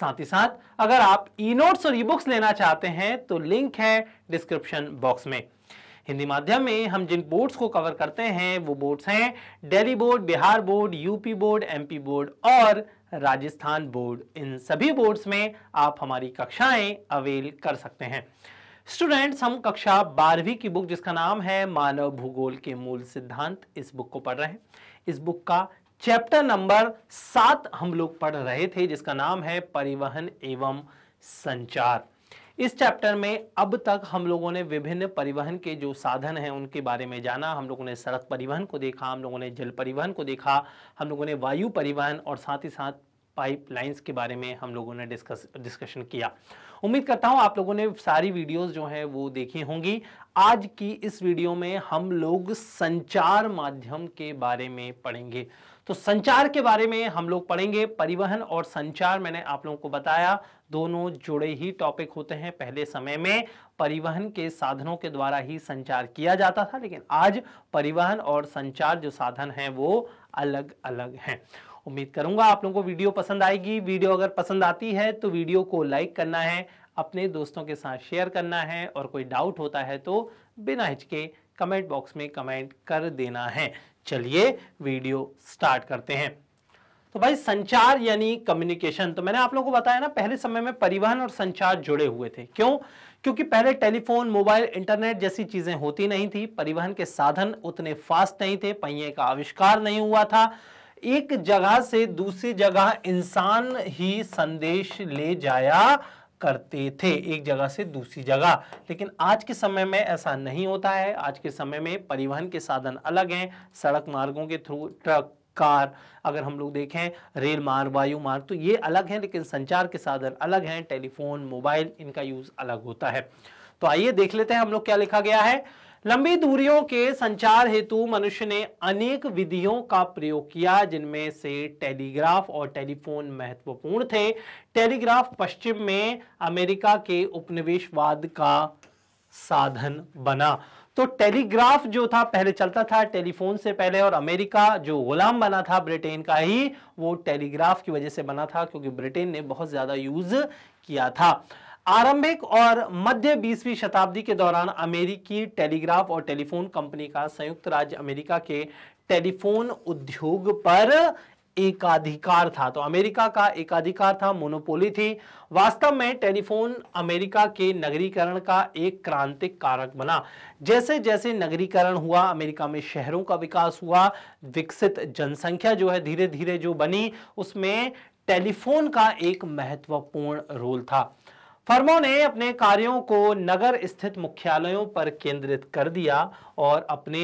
साथ ही साथ अगर आप ई नोट्स और ई बुक्स लेना चाहते हैं तो लिंक है डिस्क्रिप्शन बॉक्स में हिंदी माध्यम में हम जिन बोर्ड्स को कवर करते हैं वो बोर्ड्स हैं Delhi board Bihar board UP board MP board और राजस्थान बोर्ड इन सभी बोर्ड्स में आप हमारी कक्षाएं अवेल कर सकते हैं स्टूडेंट्स हम कक्षा बारहवीं की बुक जिसका नाम है मानव भूगोल के मूल सिद्धांत इस बुक को पढ़ रहे हैं इस बुक का चैप्टर नंबर सात हम लोग पढ़ रहे थे जिसका नाम है परिवहन एवं संचार इस चैप्टर में अब तक हम लोगों ने विभिन्न परिवहन के जो साधन हैं उनके बारे में जाना हम लोगों ने सड़क परिवहन को देखा हम लोगों ने जल परिवहन को देखा हम लोगों ने वायु परिवहन और साथ ही साथ पाइपलाइंस के बारे में हम लोगों ने डिस्कस डिस्कशन किया उम्मीद करता हूं आप लोगों ने सारी वीडियोस जो हैं वो देखी होंगी आज की इस वीडियो में हम लोग संचार माध्यम के बारे में पढ़ेंगे तो संचार के बारे में हम लोग पढ़ेंगे परिवहन और संचार मैंने आप लोगों को बताया दोनों जुड़े ही टॉपिक होते हैं पहले समय में परिवहन के साधनों के द्वारा ही संचार किया जाता था लेकिन आज परिवहन और संचार जो साधन हैं वो अलग अलग हैं उम्मीद करूंगा आप लोगों को वीडियो पसंद आएगी वीडियो अगर पसंद आती है तो वीडियो को लाइक करना है अपने दोस्तों के साथ शेयर करना है और कोई डाउट होता है तो बिना हिचके कमेंट बॉक्स में कमेंट कर देना है चलिए वीडियो स्टार्ट करते हैं तो भाई संचार यानी कम्युनिकेशन तो मैंने आप लोगों को बताया ना पहले समय में परिवहन और संचार जुड़े हुए थे क्यों क्योंकि पहले टेलीफोन मोबाइल इंटरनेट जैसी चीजें होती नहीं थी परिवहन के साधन उतने फास्ट नहीं थे पहिए का आविष्कार नहीं हुआ था एक जगह से दूसरी जगह इंसान ही संदेश ले जाया करते थे एक जगह से दूसरी जगह लेकिन आज के समय में ऐसा नहीं होता है आज के समय में परिवहन के साधन अलग हैं सड़क मार्गों के थ्रू ट्रक कार अगर हम लोग देखें रेल मार्ग वायु मार्ग तो ये अलग हैं लेकिन संचार के साधन अलग हैं टेलीफोन मोबाइल इनका यूज़ अलग होता है तो आइए देख लेते हैं हम लोग क्या लिखा गया है लंबी दूरियों के संचार हेतु मनुष्य ने अनेक विधियों का प्रयोग किया जिनमें से टेलीग्राफ और टेलीफोन महत्वपूर्ण थे टेलीग्राफ पश्चिम में अमेरिका के उपनिवेशवाद का साधन बना तो टेलीग्राफ जो था पहले चलता था टेलीफोन से पहले और अमेरिका जो गुलाम बना था ब्रिटेन का ही वो टेलीग्राफ की वजह से बना था क्योंकि ब्रिटेन ने बहुत ज़्यादा यूज़ किया था आरंभिक और मध्य 20वीं शताब्दी के दौरान अमेरिकी टेलीग्राफ और टेलीफोन कंपनी का संयुक्त राज्य अमेरिका के टेलीफोन उद्योग पर एकाधिकार था तो अमेरिका का एकाधिकार था मोनोपोली थी वास्तव में टेलीफोन अमेरिका के नगरीकरण का एक क्रांतिक कारक बना जैसे जैसे नगरीकरण हुआ अमेरिका में शहरों का विकास हुआ विकसित जनसंख्या जो है धीरे धीरे जो बनी उसमें टेलीफोन का एक महत्वपूर्ण रोल था फर्मों ने अपने कार्यों को नगर स्थित मुख्यालयों पर केंद्रित कर दिया और अपने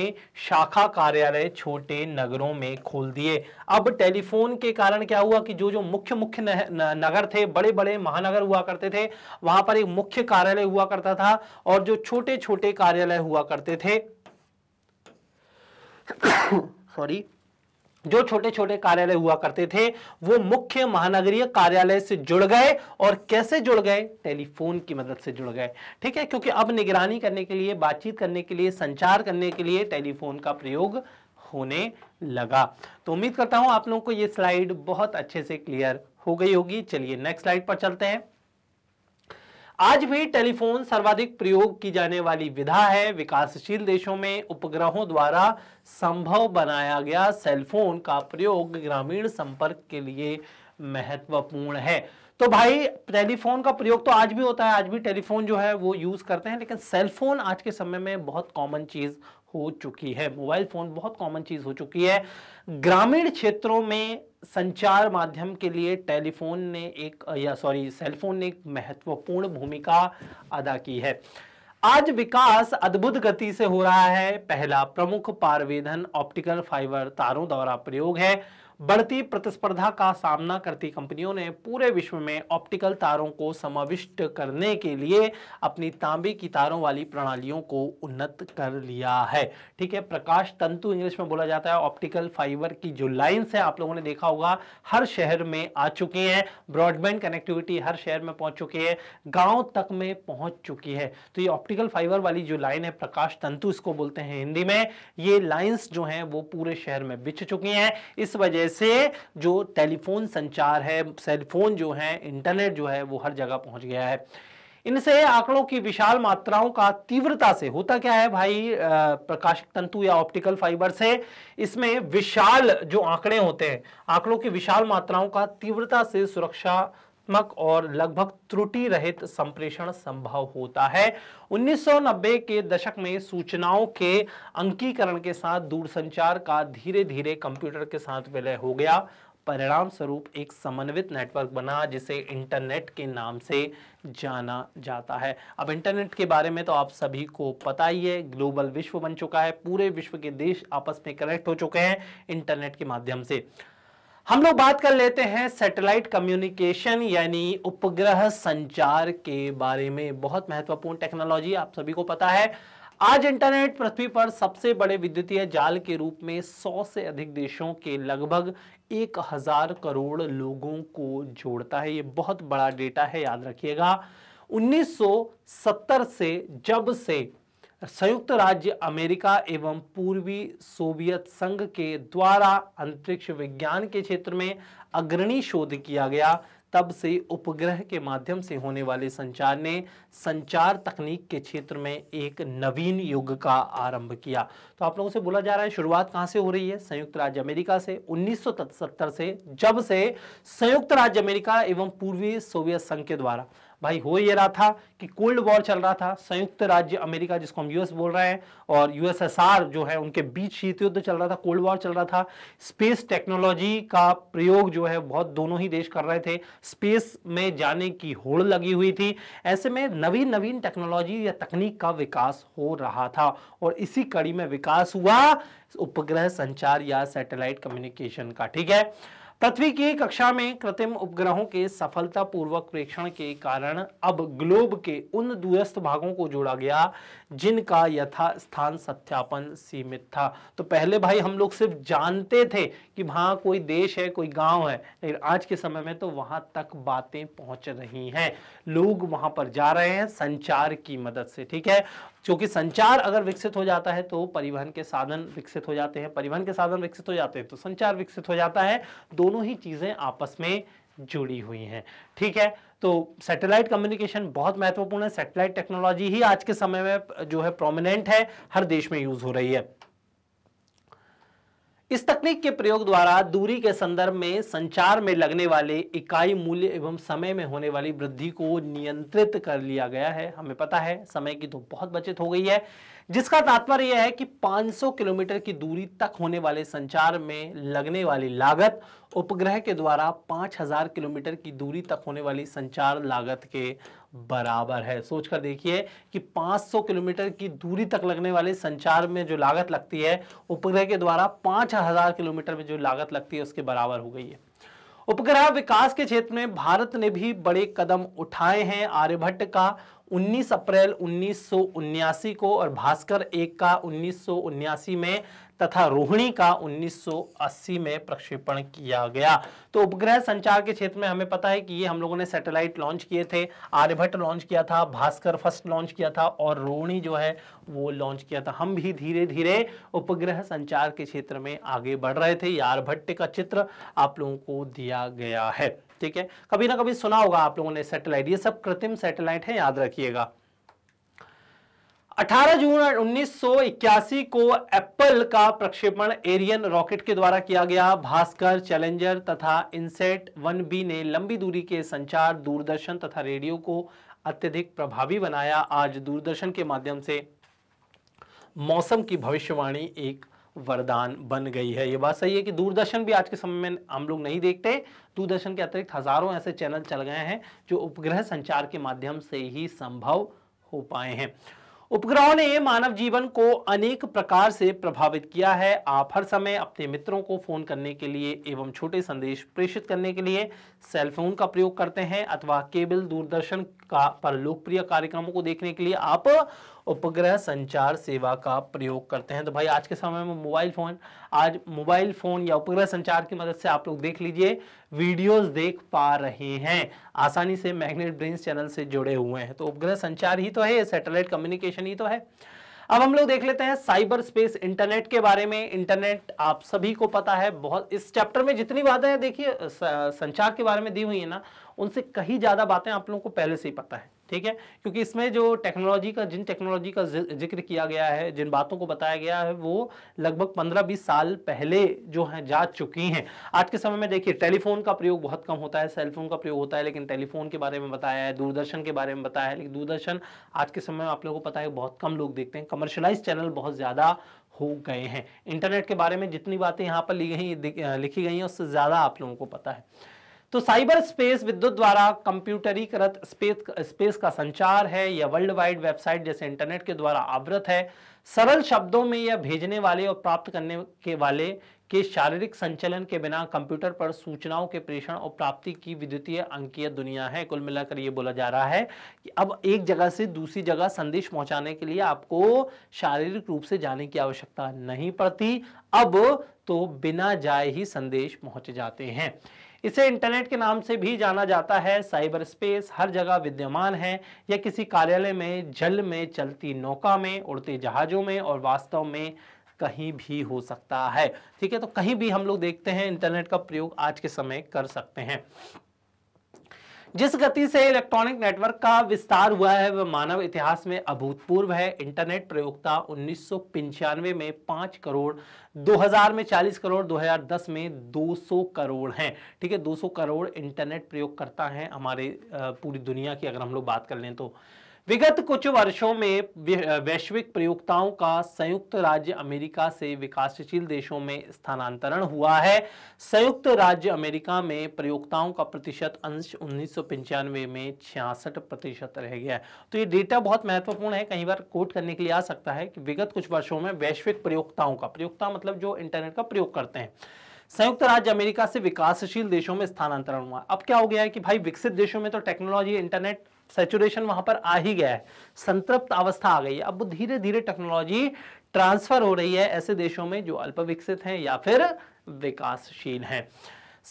शाखा कार्यालय छोटे नगरों में खोल दिए अब टेलीफोन के कारण क्या हुआ कि जो जो मुख्य मुख्य नगर थे बड़े बड़े महानगर हुआ करते थे वहां पर एक मुख्य कार्यालय हुआ करता था और जो छोटे छोटे कार्यालय हुआ करते थे सॉरी जो छोटे छोटे कार्यालय हुआ करते थे वो मुख्य महानगरीय कार्यालय से जुड़ गए और कैसे जुड़ गए टेलीफोन की मदद से जुड़ गए ठीक है क्योंकि अब निगरानी करने के लिए बातचीत करने के लिए संचार करने के लिए टेलीफोन का प्रयोग होने लगा तो उम्मीद करता हूं आप लोगों को ये स्लाइड बहुत अच्छे से क्लियर हो गई होगी चलिए नेक्स्ट स्लाइड पर चलते हैं आज भी टेलीफोन सर्वाधिक प्रयोग की जाने वाली विधा है विकासशील देशों में उपग्रहों द्वारा संभव बनाया गया सेलफोन का प्रयोग ग्रामीण संपर्क के लिए महत्वपूर्ण है तो भाई टेलीफोन का प्रयोग तो आज भी होता है आज भी टेलीफोन जो है वो यूज करते हैं लेकिन सेलफोन आज के समय में बहुत कॉमन चीज हो चुकी है मोबाइल फ़ोन बहुत कॉमन चीज़ हो चुकी है ग्रामीण क्षेत्रों में संचार माध्यम के लिए टेलीफोन ने एक या सॉरी सेलफोन ने एक महत्वपूर्ण भूमिका अदा की है आज विकास अद्भुत गति से हो रहा है पहला प्रमुख पारवेदन ऑप्टिकल फाइबर तारों द्वारा प्रयोग है बढ़ती प्रतिस्पर्धा का सामना करती कंपनियों ने पूरे विश्व में ऑप्टिकल तारों को समाविष्ट करने के लिए अपनी तांबे की तारों वाली प्रणालियों को उन्नत कर लिया है ठीक है प्रकाश तंतु इंग्लिश में बोला जाता है ऑप्टिकल फाइबर की जो लाइन्स है आप लोगों ने देखा होगा हर शहर में आ चुकी हैं ब्रॉडबैंड कनेक्टिविटी हर शहर में पहुंच चुकी है गाँव तक में पहुंच चुकी है तो ये ऑप्टिकल फाइबर वाली जो लाइन है प्रकाश तंतु इसको बोलते हैं हिंदी में ये लाइन्स जो हैं वो पूरे शहर में बिछ चुकी हैं इस वजह से जो टेलीफोन संचार है सेलफोन जो है इंटरनेट जो है वो हर जगह पहुंच गया है इनसे आंकड़ों की विशाल मात्राओं का तीव्रता से होता क्या है भाई प्रकाशिक तंतु या ऑप्टिकल फाइबर से इसमें विशाल जो आंकड़े होते हैं आंकड़ों की विशाल मात्राओं का तीव्रता से सुरक्षा सकारात्मक और लगभग त्रुटि रहित संप्रेषण संभव होता है 1990 के दशक में सूचनाओं के अंकीकरण के साथ दूरसंचार का धीरे धीरे कंप्यूटर के साथ विलय हो गया परिणाम स्वरूप एक समन्वित नेटवर्क बना जिसे इंटरनेट के नाम से जाना जाता है अब इंटरनेट के बारे में तो आप सभी को पता ही है ग्लोबल विश्व बन चुका है पूरे विश्व के देश आपस में कनेक्ट हो चुके हैं इंटरनेट के माध्यम से हम लोग बात कर लेते हैं सैटेलाइट कम्युनिकेशन यानी उपग्रह संचार के बारे में बहुत महत्वपूर्ण टेक्नोलॉजी आप सभी को पता है आज इंटरनेट पृथ्वी पर सबसे बड़े विद्युतीय जाल के रूप में 100 से अधिक देशों के लगभग 1000 करोड़ लोगों को जोड़ता है ये बहुत बड़ा डेटा है याद रखिएगा 1970 से जब से संयुक्त राज्य अमेरिका एवं पूर्वी सोवियत संघ के द्वारा अंतरिक्ष विज्ञान के क्षेत्र में अग्रणी शोध किया गया तब से उपग्रह के माध्यम से होने वाले संचार ने संचार तकनीक के क्षेत्र में एक नवीन युग का आरंभ किया तो आप लोगों से बोला जा रहा है शुरुआत कहाँ से हो रही है संयुक्त राज्य अमेरिका से 1970 से जब से संयुक्त राज्य अमेरिका एवं पूर्वी सोवियत संघ के द्वारा भाई हो ये रहा था कि कोल्ड वॉर चल रहा था संयुक्त राज्य अमेरिका जिसको हम यूएस बोल रहे हैं और यूएसएसआर जो है उनके बीच शीत युद्ध चल रहा था कोल्ड वॉर चल रहा था स्पेस टेक्नोलॉजी का प्रयोग जो है बहुत दोनों ही देश कर रहे थे स्पेस में जाने की होड़ लगी हुई थी ऐसे में नवीन नवीन टेक्नोलॉजी या तकनीक का विकास हो रहा था और इसी कड़ी में विकास हुआ उपग्रह संचार या सैटेलाइट कम्युनिकेशन का ठीक है पृथ्वी की कक्षा में कृत्रिम उपग्रहों के सफलतापूर्वक प्रेक्षण के कारण अब ग्लोब के उन दूरस्थ भागों को जोड़ा गया जिनका यथा स्थान सत्यापन सीमित था तो पहले भाई हम लोग सिर्फ जानते थे कि वहाँ कोई देश है कोई गांव है लेकिन आज के समय में तो वहां तक बातें पहुंच रही हैं लोग वहां पर जा रहे हैं संचार की मदद से ठीक है क्योंकि संचार अगर विकसित हो जाता है तो परिवहन के साधन विकसित हो जाते हैं परिवहन के साधन विकसित हो जाते हैं तो संचार विकसित हो जाता है दोनों ही चीज़ें आपस में जुड़ी हुई हैं ठीक है तो सैटेलाइट कम्युनिकेशन बहुत महत्वपूर्ण है सैटेलाइट टेक्नोलॉजी ही आज के समय में जो है प्रोमिनेंट है हर देश में यूज हो रही है इस तकनीक के प्रयोग द्वारा दूरी के संदर्भ में संचार में लगने वाले इकाई मूल्य एवं समय में होने वाली वृद्धि को नियंत्रित कर लिया गया है हमें पता है समय की तो बहुत बचत हो गई है जिसका तात्पर्य यह है कि 500 किलोमीटर की दूरी तक होने वाले संचार में लगने वाली लागत उपग्रह के द्वारा 5000 किलोमीटर की दूरी तक होने वाली संचार लागत के बराबर है सोचकर देखिए कि 500 किलोमीटर की दूरी तक लगने वाले संचार में जो लागत लगती है उपग्रह के द्वारा 5000 किलोमीटर में जो लागत लगती है उसके बराबर हो गई है उपग्रह विकास के क्षेत्र में भारत ने भी बड़े कदम उठाए हैं आर्यभट्ट का 19 अप्रैल उन्नीस को और भास्कर एक का उन्नीस में तथा रोहिणी का 1980 में प्रक्षेपण किया गया तो उपग्रह संचार के क्षेत्र में हमें पता है कि ये हम लोगों ने सैटेलाइट लॉन्च किए थे आर्यभट्ट लॉन्च किया था भास्कर फर्स्ट लॉन्च किया था और रोहिणी जो है वो लॉन्च किया था हम भी धीरे धीरे उपग्रह संचार के क्षेत्र में आगे बढ़ रहे थे आर्यभट्ट का चित्र आप लोगों को दिया गया है ठीक है कभी ना कभी सुना होगा आप लोगों ने सैटेलाइट ये सब कृत्रिम सैटेलाइट है याद रखिएगा 18 जून 1981 को एप्पल का प्रक्षेपण एरियन रॉकेट के द्वारा किया गया भास्कर चैलेंजर तथा इनसेट वन बी ने लंबी दूरी के संचार दूरदर्शन तथा रेडियो को अत्यधिक प्रभावी बनाया आज दूरदर्शन के माध्यम से मौसम की भविष्यवाणी एक वरदान बन गई है ये बात सही है कि दूरदर्शन भी आज के समय में हम लोग नहीं देखते दूरदर्शन के अतिरिक्त हजारों ऐसे चैनल चल गए हैं जो उपग्रह संचार के माध्यम से ही संभव हो पाए हैं उपग्रहों ने मानव जीवन को अनेक प्रकार से प्रभावित किया है आप हर समय अपने मित्रों को फोन करने के लिए एवं छोटे संदेश प्रेषित करने के लिए सेलफोन का प्रयोग करते हैं अथवा केबल दूरदर्शन का पर लोकप्रिय कार्यक्रमों को देखने के लिए आप उपग्रह संचार सेवा का प्रयोग करते हैं तो भाई आज के समय में मोबाइल फ़ोन आज मोबाइल फ़ोन या उपग्रह संचार की मदद से आप लोग देख लीजिए वीडियोस देख पा रहे हैं आसानी से मैग्नेट ब्रिंस चैनल से जुड़े हुए हैं तो उपग्रह संचार ही तो है सैटेलाइट कम्युनिकेशन ही तो है अब हम लोग देख लेते हैं साइबर स्पेस इंटरनेट के बारे में इंटरनेट आप सभी को पता है बहुत इस चैप्टर में जितनी बातें देखिए संचार के बारे में दी हुई है ना उनसे कहीं ज़्यादा बातें आप लोगों को पहले से ही पता है ठीक है क्योंकि इसमें जो टेक्नोलॉजी का जिन टेक्नोलॉजी का जिक्र किया गया है जिन बातों को बताया गया है वो लगभग पंद्रह बीस साल पहले जो हैं जा चुकी हैं आज के समय में देखिए टेलीफोन का प्रयोग बहुत कम होता है सेलफोन का प्रयोग होता है लेकिन टेलीफोन के बारे में बताया है दूरदर्शन के बारे में बताया है लेकिन दूरदर्शन आज के समय में आप लोगों को पता है बहुत कम लोग देखते हैं कमर्शलाइज चैनल बहुत ज़्यादा हो गए हैं इंटरनेट के बारे में जितनी बातें यहाँ पर ली गई लिखी गई हैं उससे ज़्यादा आप लोगों को पता है तो साइबर स्पेस विद्युत द्वारा कंप्यूटरीकृत स्पेस स्पेस का संचार है या वर्ल्ड वाइड वेबसाइट जैसे इंटरनेट के द्वारा आवृत है सरल शब्दों में यह भेजने वाले और प्राप्त करने के वाले के शारीरिक संचलन के बिना कंप्यूटर पर सूचनाओं के प्रेषण और प्राप्ति की विद्युतीय अंकीय दुनिया है कुल मिलाकर यह बोला जा रहा है कि अब एक जगह से दूसरी जगह संदेश पहुंचाने के लिए आपको शारीरिक रूप से जाने की आवश्यकता नहीं पड़ती अब तो बिना जाए ही संदेश पहुंच जाते हैं इसे इंटरनेट के नाम से भी जाना जाता है साइबर स्पेस हर जगह विद्यमान है यह किसी कार्यालय में जल में चलती नौका में उड़ते जहाज़ों में और वास्तव में कहीं भी हो सकता है ठीक है तो कहीं भी हम लोग देखते हैं इंटरनेट का प्रयोग आज के समय कर सकते हैं जिस गति से इलेक्ट्रॉनिक नेटवर्क का विस्तार हुआ है वह मानव इतिहास में अभूतपूर्व है इंटरनेट प्रयोगता उन्नीस में 5 करोड़ 2000 में 40 करोड़ 2010 में 200 करोड़ हैं ठीक है 200 करोड़ इंटरनेट प्रयोगकर्ता हैं हमारे पूरी दुनिया की अगर हम लोग बात कर लें तो विगत कुछ वर्षों में वैश्विक प्रयोगताओं का संयुक्त राज्य अमेरिका से विकासशील देशों में स्थानांतरण हुआ है संयुक्त राज्य अमेरिका में प्रयोगताओं का प्रतिशत अंश उन्नीस में छियासठ प्रतिशत रह गया है तो ये डेटा बहुत महत्वपूर्ण है कई बार कोट करने के लिए आ सकता है कि विगत कुछ वर्षों में वैश्विक प्रयोगताओं का प्रयोगता मतलब जो इंटरनेट का प्रयोग करते हैं संयुक्त राज्य अमेरिका से विकासशील देशों में स्थानांतरण हुआ अब क्या हो गया है कि भाई विकसित देशों में तो टेक्नोलॉजी इंटरनेट सेचुरेशन वहां पर आ ही गया है संतृप्त अवस्था आ गई है अब वो धीरे धीरे टेक्नोलॉजी ट्रांसफर हो रही है ऐसे देशों में जो अल्प विकसित हैं या फिर विकासशील हैं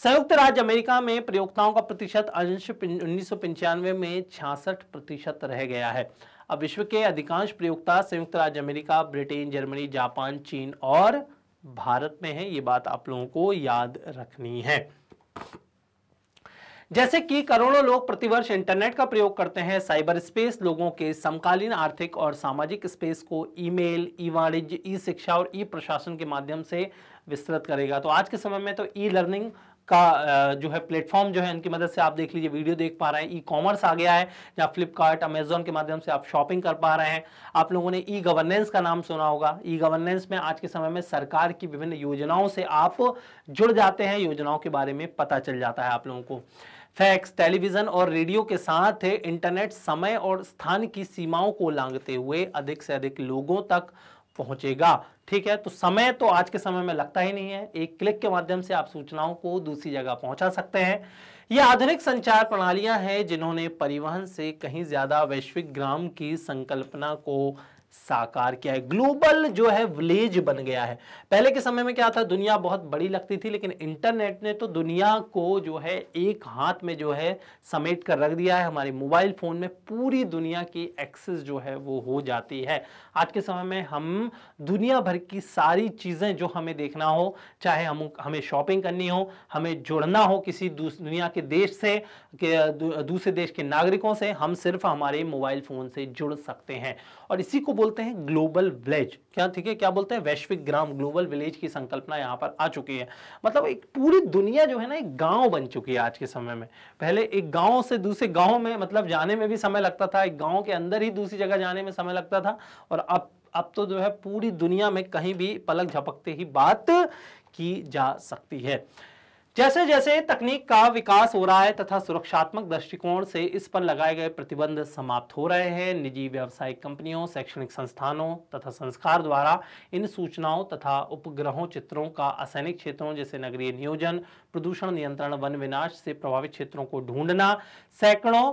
संयुक्त राज्य अमेरिका में प्रयोगताओं का प्रतिशत अंश उन्नीस में छियासठ प्रतिशत रह गया है अब विश्व के अधिकांश प्रयोगता संयुक्त राज्य अमेरिका ब्रिटेन जर्मनी जापान चीन और भारत में है ये बात आप लोगों को याद रखनी है जैसे कि करोड़ों लोग प्रतिवर्ष इंटरनेट का प्रयोग करते हैं साइबर स्पेस लोगों के समकालीन आर्थिक और सामाजिक स्पेस को ईमेल, ई वाणिज्य ई शिक्षा और ई प्रशासन के माध्यम से विस्तृत करेगा तो आज के समय में तो ई लर्निंग का जो है प्लेटफॉर्म जो है इनकी मदद से आप देख लीजिए वीडियो देख पा रहे हैं ई कॉमर्स आ गया है जहाँ फ्लिपकार्ट अमेजोन के माध्यम से आप शॉपिंग कर पा रहे हैं आप लोगों ने ई गवर्नेंस का नाम सुना होगा ई गवर्नेंस में आज के समय में सरकार की विभिन्न योजनाओं से आप जुड़ जाते हैं योजनाओं के बारे में पता चल जाता है आप लोगों को फैक्स टेलीविजन और रेडियो के साथ इंटरनेट समय और स्थान की सीमाओं को लांगते हुए अधिक से अधिक लोगों तक पहुंचेगा ठीक है तो समय तो आज के समय में लगता ही नहीं है एक क्लिक के माध्यम से आप सूचनाओं को दूसरी जगह पहुंचा सकते हैं ये आधुनिक संचार प्रणालियां हैं जिन्होंने परिवहन से कहीं ज़्यादा वैश्विक ग्राम की संकल्पना को साकार किया है ग्लोबल जो है विलेज बन गया है पहले के समय में क्या था दुनिया बहुत बड़ी लगती थी लेकिन इंटरनेट ने तो दुनिया को जो है एक हाथ में जो है समेट कर रख दिया है हमारे मोबाइल फ़ोन में पूरी दुनिया की एक्सेस जो है वो हो जाती है आज के समय में हम दुनिया भर की सारी चीज़ें जो हमें देखना हो चाहे हम हमें शॉपिंग करनी हो हमें जुड़ना हो किसी दुनिया के देश से के दूसरे देश के नागरिकों से हम सिर्फ हमारे मोबाइल फ़ोन से जुड़ सकते हैं और इसी को बोलते हैं ग्लोबल विलेज क्या ठीक है क्या बोलते हैं वैश्विक ग्राम ग्लोबल विलेज की संकल्पना यहाँ पर आ चुकी है मतलब एक पूरी दुनिया जो है ना एक गांव बन चुकी है आज के समय में पहले एक गांव से दूसरे गांव में मतलब जाने में भी समय लगता था एक गांव के अंदर ही दूसरी जगह जाने में समय लगता था और अब अब तो जो है पूरी दुनिया में कहीं भी पलक झपकते ही बात की जा सकती है जैसे जैसे तकनीक का विकास हो रहा है तथा सुरक्षात्मक दृष्टिकोण से इस पर लगाए गए प्रतिबंध समाप्त हो रहे हैं निजी व्यावसायिक कंपनियों शैक्षणिक संस्थानों तथा संस्कार द्वारा इन सूचनाओं तथा उपग्रहों चित्रों का असैनिक क्षेत्रों जैसे नगरीय नियोजन प्रदूषण नियंत्रण वन विनाश से प्रभावित क्षेत्रों को ढूंढना सैकड़ों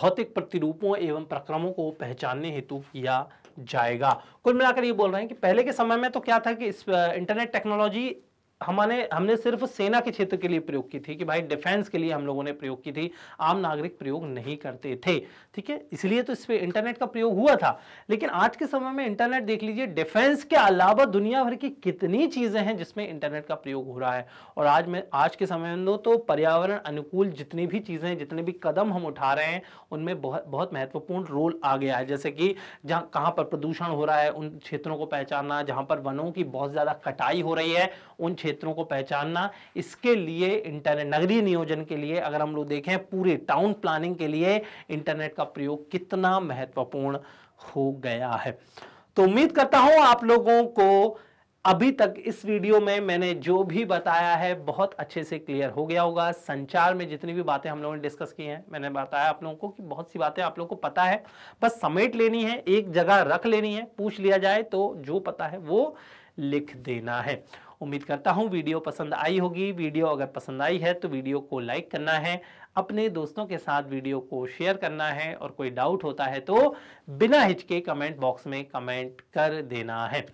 भौतिक प्रतिरूपों एवं प्रक्रमों को पहचानने हेतु किया जाएगा कुल मिलाकर ये बोल रहे हैं कि पहले के समय में तो क्या था कि इस इंटरनेट टेक्नोलॉजी हमारे हमने सिर्फ सेना के क्षेत्र के लिए प्रयोग की थी कि भाई डिफेंस के लिए हम लोगों ने प्रयोग की थी आम नागरिक प्रयोग नहीं करते थे ठीक है इसलिए तो इस पर इंटरनेट का प्रयोग हुआ था लेकिन आज के समय में इंटरनेट देख लीजिए डिफेंस के अलावा दुनिया भर की कितनी चीज़ें हैं जिसमें इंटरनेट का प्रयोग हो रहा है और आज में आज के समय में तो पर्यावरण अनुकूल जितनी भी चीज़ें जितने भी कदम हम उठा रहे हैं उनमें बहुत बहुत महत्वपूर्ण रोल आ गया है जैसे कि जहाँ कहाँ पर प्रदूषण हो रहा है उन क्षेत्रों को पहचानना जहाँ पर वनों की बहुत ज़्यादा कटाई हो रही है उन क्षेत्रों को पहचानना इसके लिए इंटरनेट नगरीय नियोजन के लिए अगर हम लोग देखें पूरे टाउन प्लानिंग के लिए इंटरनेट का प्रयोग कितना महत्वपूर्ण हो गया है तो उम्मीद करता हूं आप लोगों को अभी तक इस वीडियो में मैंने जो भी बताया है बहुत अच्छे से क्लियर हो गया होगा संचार में जितनी भी बातें हम लोगों ने डिस्कस की हैं मैंने बताया आप लोगों को कि बहुत सी बातें आप लोगों को पता है बस समेट लेनी है एक जगह रख लेनी है पूछ लिया जाए तो जो पता है वो लिख देना है उम्मीद करता हूँ वीडियो पसंद आई होगी वीडियो अगर पसंद आई है तो वीडियो को लाइक करना है अपने दोस्तों के साथ वीडियो को शेयर करना है और कोई डाउट होता है तो बिना हिचके कमेंट बॉक्स में कमेंट कर देना है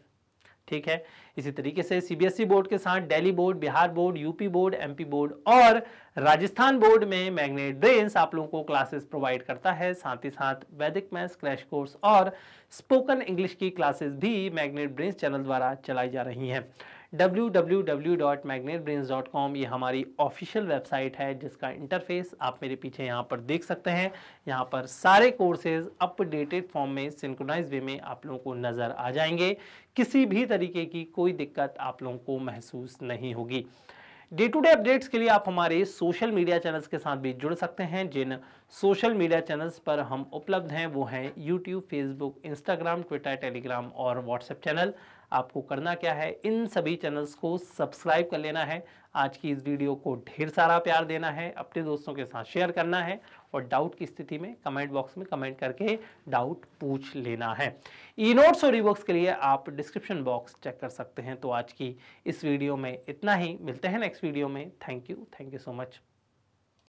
ठीक है इसी तरीके से सीबीएसई e बोर्ड के साथ Delhi board Bihar board UP board MP board और राजस्थान बोर्ड में मैग्नेट ब्रेन्स आप लोगों को क्लासेस प्रोवाइड करता है साथ ही साथ वैदिक मैथ्स क्रैश कोर्स और स्पोकन इंग्लिश की क्लासेस भी मैग्नेट ब्रेन्स चैनल द्वारा चलाई जा रही हैं www.magnetbrains.com ये हमारी ऑफिशियल वेबसाइट है जिसका इंटरफेस आप मेरे पीछे यहाँ पर देख सकते हैं यहाँ पर सारे कोर्सेज अपडेटेड फॉर्म में सिंक्रोनाइज वे में आप लोगों को नज़र आ जाएंगे किसी भी तरीके की कोई दिक्कत आप लोगों को महसूस नहीं होगी डे टू डे अपडेट्स के लिए आप हमारे सोशल मीडिया चैनल्स के साथ भी जुड़ सकते हैं जिन सोशल मीडिया चैनल्स पर हम उपलब्ध हैं वो हैं YouTube Facebook Instagram Twitter Telegram और व्हाट्सएप चैनल आपको करना क्या है इन सभी चैनल्स को सब्सक्राइब कर लेना है आज की इस वीडियो को ढेर सारा प्यार देना है अपने दोस्तों के साथ शेयर करना है और डाउट की स्थिति में कमेंट बॉक्स में कमेंट करके डाउट पूछ लेना है ई नोट्स और ई बुक्स के लिए आप डिस्क्रिप्शन बॉक्स चेक कर सकते हैं तो आज की इस वीडियो में इतना ही मिलते हैं नेक्स्ट वीडियो में thank you thank you so much